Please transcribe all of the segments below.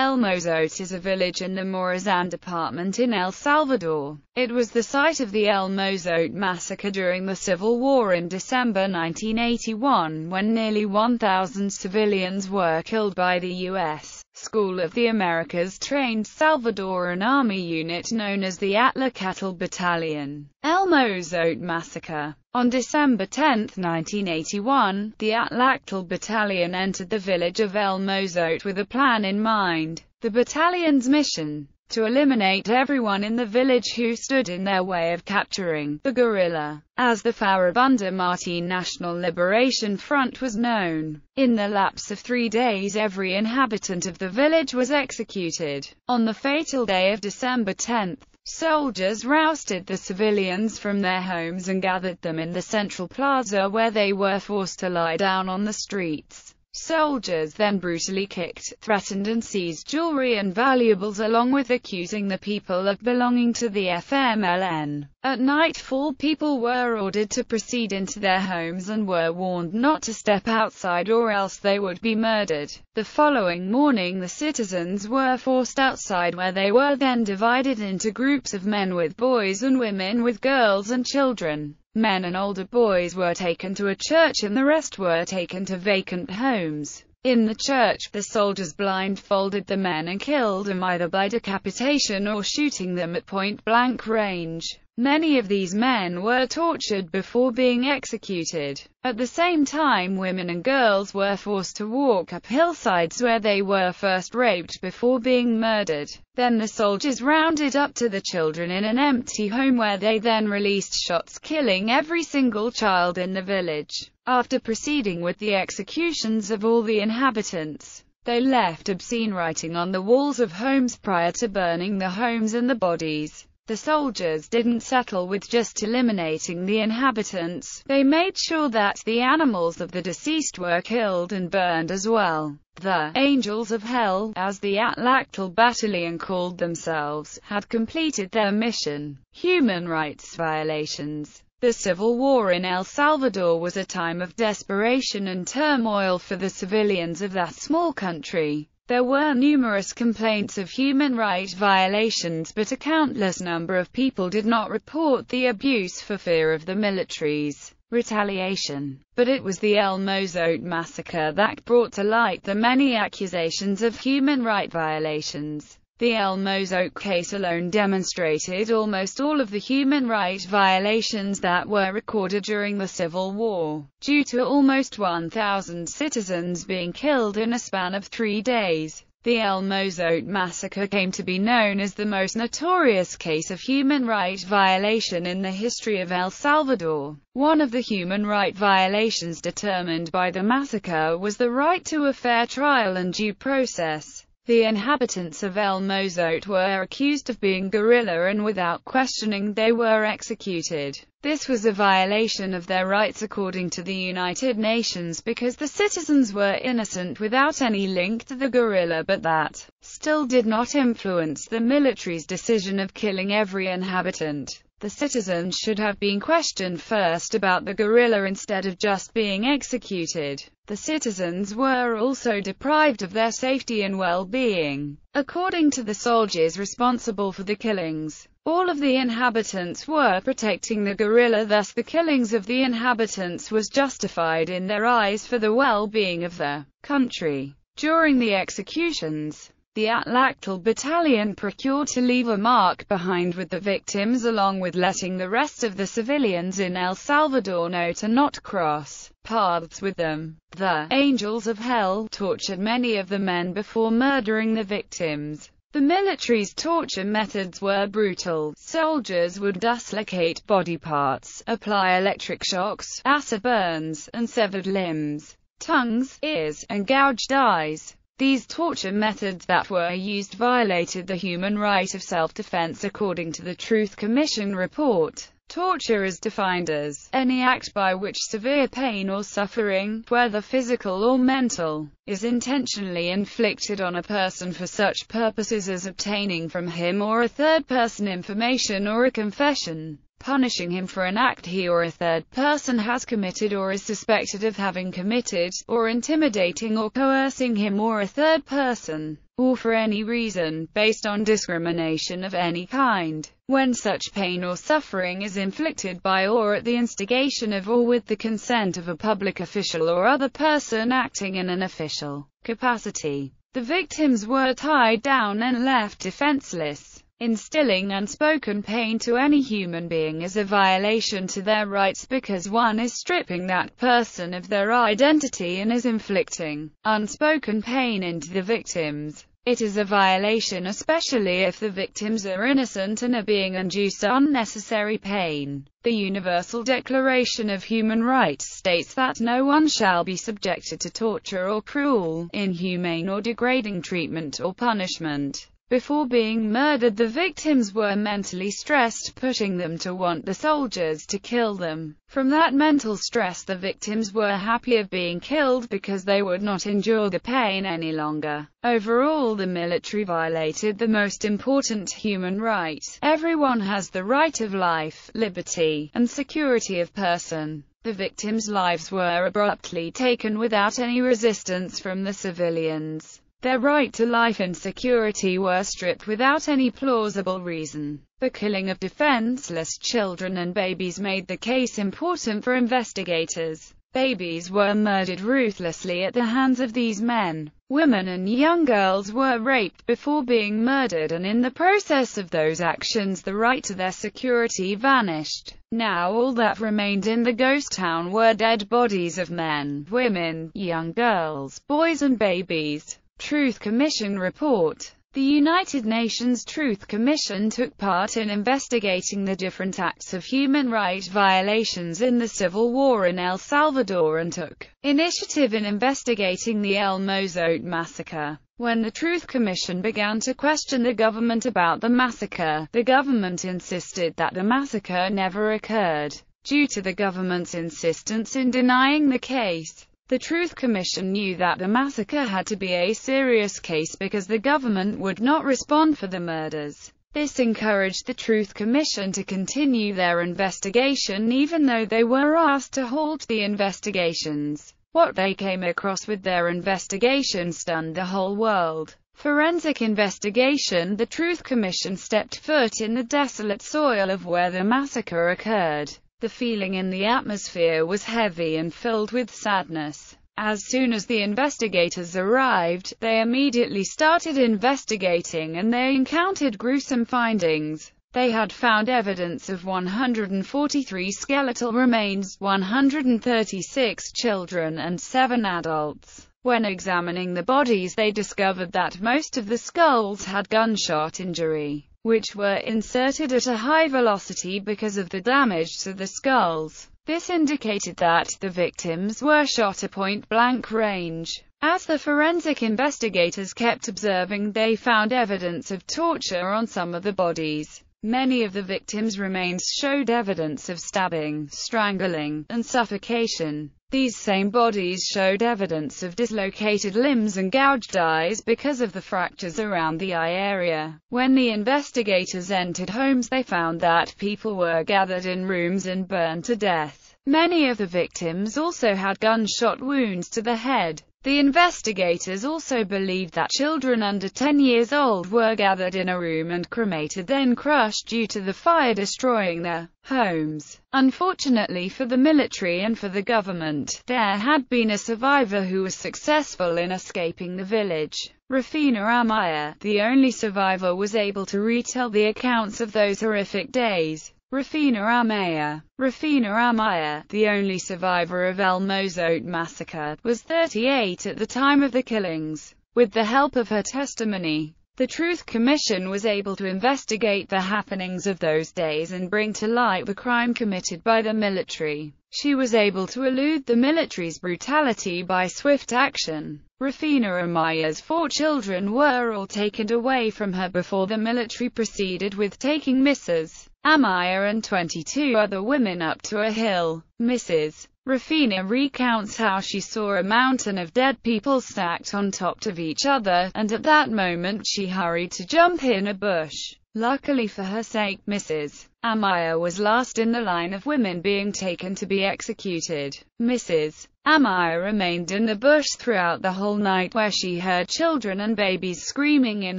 El Mozote is a village in the Morazan department in El Salvador. It was the site of the El Mozote massacre during the Civil War in December 1981 when nearly 1,000 civilians were killed by the U.S. School of the Americas trained Salvadoran army unit known as the Atla Cattle Battalion. El Oat massacre. On December 10, 1981, the Atlactal Battalion entered the village of El Mozote with a plan in mind. The battalion's mission, to eliminate everyone in the village who stood in their way of capturing the guerrilla, as the Farabunda Martin National Liberation Front was known. In the lapse of three days every inhabitant of the village was executed. On the fatal day of December 10, Soldiers rousted the civilians from their homes and gathered them in the central plaza where they were forced to lie down on the streets. Soldiers then brutally kicked, threatened and seized jewelry and valuables along with accusing the people of belonging to the FMLN. At nightfall people were ordered to proceed into their homes and were warned not to step outside or else they would be murdered. The following morning the citizens were forced outside where they were then divided into groups of men with boys and women with girls and children. Men and older boys were taken to a church and the rest were taken to vacant homes. In the church, the soldiers blindfolded the men and killed them either by decapitation or shooting them at point-blank range. Many of these men were tortured before being executed. At the same time women and girls were forced to walk up hillsides where they were first raped before being murdered. Then the soldiers rounded up to the children in an empty home where they then released shots killing every single child in the village. After proceeding with the executions of all the inhabitants, they left obscene writing on the walls of homes prior to burning the homes and the bodies. The soldiers didn't settle with just eliminating the inhabitants, they made sure that the animals of the deceased were killed and burned as well. The Angels of Hell, as the Atlactal Battalion called themselves, had completed their mission. Human rights violations the civil war in El Salvador was a time of desperation and turmoil for the civilians of that small country. There were numerous complaints of human right violations but a countless number of people did not report the abuse for fear of the military's retaliation. But it was the El Mozote massacre that brought to light the many accusations of human right violations. The El Oak case alone demonstrated almost all of the human right violations that were recorded during the Civil War, due to almost 1,000 citizens being killed in a span of three days. The El Mozote massacre came to be known as the most notorious case of human right violation in the history of El Salvador. One of the human right violations determined by the massacre was the right to a fair trial and due process. The inhabitants of El Mozote were accused of being guerrilla and without questioning they were executed. This was a violation of their rights according to the United Nations because the citizens were innocent without any link to the guerrilla but that still did not influence the military's decision of killing every inhabitant. The citizens should have been questioned first about the guerrilla instead of just being executed. The citizens were also deprived of their safety and well-being. According to the soldiers responsible for the killings, all of the inhabitants were protecting the guerrilla thus the killings of the inhabitants was justified in their eyes for the well-being of the country. During the executions, the Atlactal battalion procured to leave a mark behind with the victims along with letting the rest of the civilians in El Salvador know to not cross paths with them. The angels of hell tortured many of the men before murdering the victims. The military's torture methods were brutal. Soldiers would dislocate body parts, apply electric shocks, acid burns, and severed limbs, tongues, ears, and gouged eyes. These torture methods that were used violated the human right of self-defense according to the Truth Commission report. Torture is defined as any act by which severe pain or suffering, whether physical or mental, is intentionally inflicted on a person for such purposes as obtaining from him or a third person information or a confession punishing him for an act he or a third person has committed or is suspected of having committed, or intimidating or coercing him or a third person, or for any reason, based on discrimination of any kind, when such pain or suffering is inflicted by or at the instigation of or with the consent of a public official or other person acting in an official capacity. The victims were tied down and left defenseless. Instilling unspoken pain to any human being is a violation to their rights because one is stripping that person of their identity and is inflicting unspoken pain into the victims. It is a violation especially if the victims are innocent and are being induced unnecessary pain. The Universal Declaration of Human Rights states that no one shall be subjected to torture or cruel, inhumane or degrading treatment or punishment before being murdered the victims were mentally stressed, pushing them to want the soldiers to kill them. From that mental stress the victims were happy of being killed because they would not endure the pain any longer. Overall the military violated the most important human right. Everyone has the right of life, liberty, and security of person. The victims' lives were abruptly taken without any resistance from the civilians. Their right to life and security were stripped without any plausible reason. The killing of defenseless children and babies made the case important for investigators. Babies were murdered ruthlessly at the hands of these men. Women and young girls were raped before being murdered and in the process of those actions the right to their security vanished. Now all that remained in the ghost town were dead bodies of men, women, young girls, boys and babies. Truth Commission report. The United Nations Truth Commission took part in investigating the different acts of human rights violations in the civil war in El Salvador and took initiative in investigating the El Mozote massacre. When the Truth Commission began to question the government about the massacre, the government insisted that the massacre never occurred, due to the government's insistence in denying the case. The Truth Commission knew that the massacre had to be a serious case because the government would not respond for the murders. This encouraged the Truth Commission to continue their investigation even though they were asked to halt the investigations. What they came across with their investigation stunned the whole world. Forensic investigation The Truth Commission stepped foot in the desolate soil of where the massacre occurred. The feeling in the atmosphere was heavy and filled with sadness. As soon as the investigators arrived, they immediately started investigating and they encountered gruesome findings. They had found evidence of 143 skeletal remains, 136 children and 7 adults. When examining the bodies they discovered that most of the skulls had gunshot injury which were inserted at a high velocity because of the damage to the skulls. This indicated that the victims were shot at point-blank range. As the forensic investigators kept observing, they found evidence of torture on some of the bodies. Many of the victims' remains showed evidence of stabbing, strangling, and suffocation. These same bodies showed evidence of dislocated limbs and gouged eyes because of the fractures around the eye area. When the investigators entered homes they found that people were gathered in rooms and burned to death. Many of the victims also had gunshot wounds to the head. The investigators also believed that children under 10 years old were gathered in a room and cremated then crushed due to the fire destroying their homes. Unfortunately for the military and for the government, there had been a survivor who was successful in escaping the village. Rafina Amaya, the only survivor was able to retell the accounts of those horrific days. Rafina Amaya, Rafina Amaya, the only survivor of El Mozote massacre, was 38 at the time of the killings. With the help of her testimony, the Truth Commission was able to investigate the happenings of those days and bring to light the crime committed by the military. She was able to elude the military's brutality by swift action. Rafina Amaya's four children were all taken away from her before the military proceeded with taking Mrs. Amaya and 22 other women up to a hill. Mrs. Rafina recounts how she saw a mountain of dead people stacked on top of each other, and at that moment she hurried to jump in a bush. Luckily for her sake, Mrs. Amaya was last in the line of women being taken to be executed. Mrs. Amaya remained in the bush throughout the whole night where she heard children and babies screaming in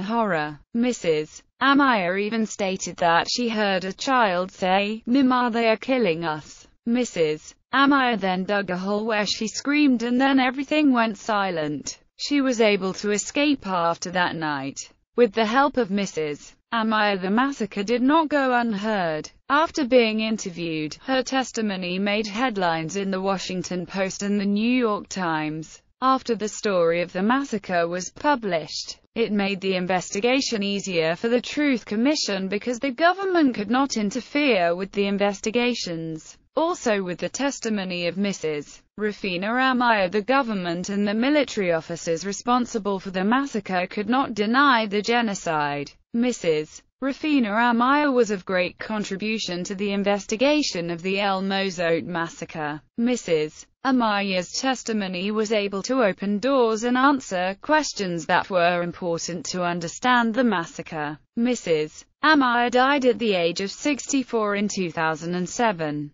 horror. Mrs. Amaya even stated that she heard a child say, Mima they are killing us, Mrs. Amaya then dug a hole where she screamed and then everything went silent. She was able to escape after that night. With the help of Mrs. Amaya the massacre did not go unheard. After being interviewed, her testimony made headlines in the Washington Post and the New York Times. After the story of the massacre was published, it made the investigation easier for the Truth Commission because the government could not interfere with the investigations. Also with the testimony of Mrs. Rufina Amaya the government and the military officers responsible for the massacre could not deny the genocide. Mrs. Rafina Amaya was of great contribution to the investigation of the El Mozote massacre. Mrs. Amaya's testimony was able to open doors and answer questions that were important to understand the massacre. Mrs. Amaya died at the age of 64 in 2007.